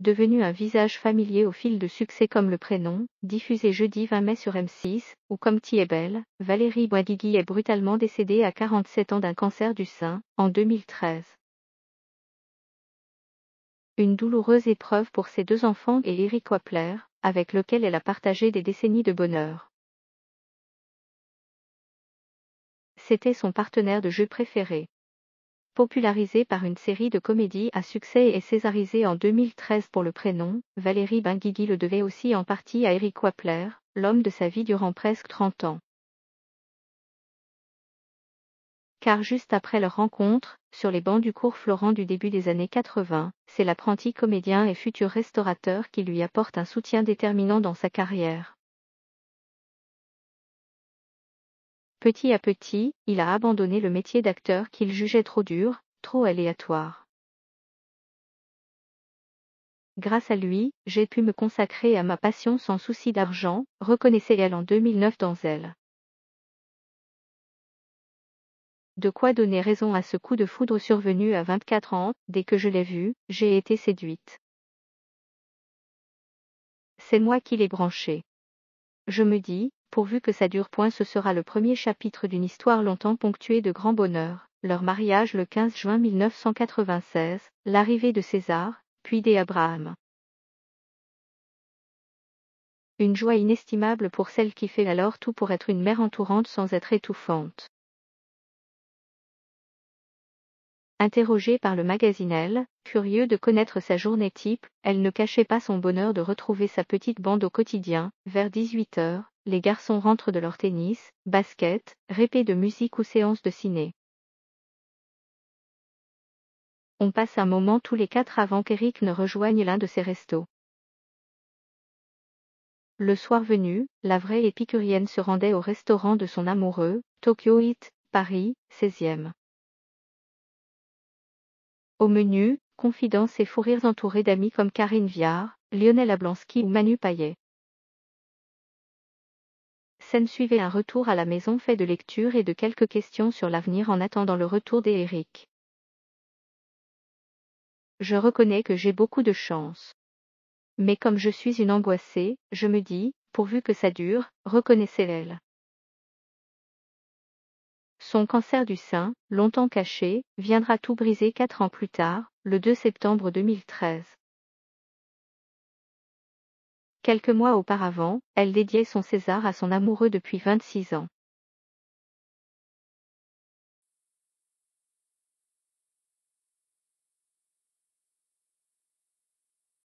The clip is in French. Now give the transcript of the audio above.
devenu un visage familier au fil de succès comme Le Prénom, diffusé jeudi 20 mai sur M6, ou comme Ti est belle, Valérie Boigui est brutalement décédée à 47 ans d'un cancer du sein, en 2013. Une douloureuse épreuve pour ses deux enfants et Eric Wapler, avec lequel elle a partagé des décennies de bonheur. C'était son partenaire de jeu préféré popularisé par une série de comédies à succès et césarisé en 2013 pour le prénom, Valérie Benguigui le devait aussi en partie à Eric Wapler, l'homme de sa vie durant presque 30 ans. Car juste après leur rencontre, sur les bancs du cours Florent du début des années 80, c'est l'apprenti comédien et futur restaurateur qui lui apporte un soutien déterminant dans sa carrière. Petit à petit, il a abandonné le métier d'acteur qu'il jugeait trop dur, trop aléatoire. Grâce à lui, j'ai pu me consacrer à ma passion sans souci d'argent, reconnaissait-elle en 2009 dans Elle. De quoi donner raison à ce coup de foudre survenu à 24 ans, dès que je l'ai vu, j'ai été séduite. C'est moi qui l'ai branché. Je me dis, pourvu que ça dure. Point, ce sera le premier chapitre d'une histoire longtemps ponctuée de grands bonheurs. Leur mariage le 15 juin 1996, l'arrivée de César, puis des Abraham. Une joie inestimable pour celle qui fait alors tout pour être une mère entourante sans être étouffante. Interrogée par le magazine Elle, curieux de connaître sa journée type, elle ne cachait pas son bonheur de retrouver sa petite bande au quotidien, vers 18 heures, les garçons rentrent de leur tennis, basket, répé de musique ou séance de ciné. On passe un moment tous les quatre avant qu'Eric ne rejoigne l'un de ses restos. Le soir venu, la vraie épicurienne se rendait au restaurant de son amoureux, Tokyo It, Paris, 16e. Au menu, confidences et fous rires entourés d'amis comme Karine Viard, Lionel Ablanski ou Manu Paillet suivait un retour à la maison fait de lectures et de quelques questions sur l'avenir en attendant le retour d'Éric. « Je reconnais que j'ai beaucoup de chance. Mais comme je suis une angoissée, je me dis, pourvu que ça dure, reconnaissez » Son cancer du sein, longtemps caché, viendra tout briser quatre ans plus tard, le 2 septembre 2013. Quelques mois auparavant, elle dédiait son César à son amoureux depuis 26 ans.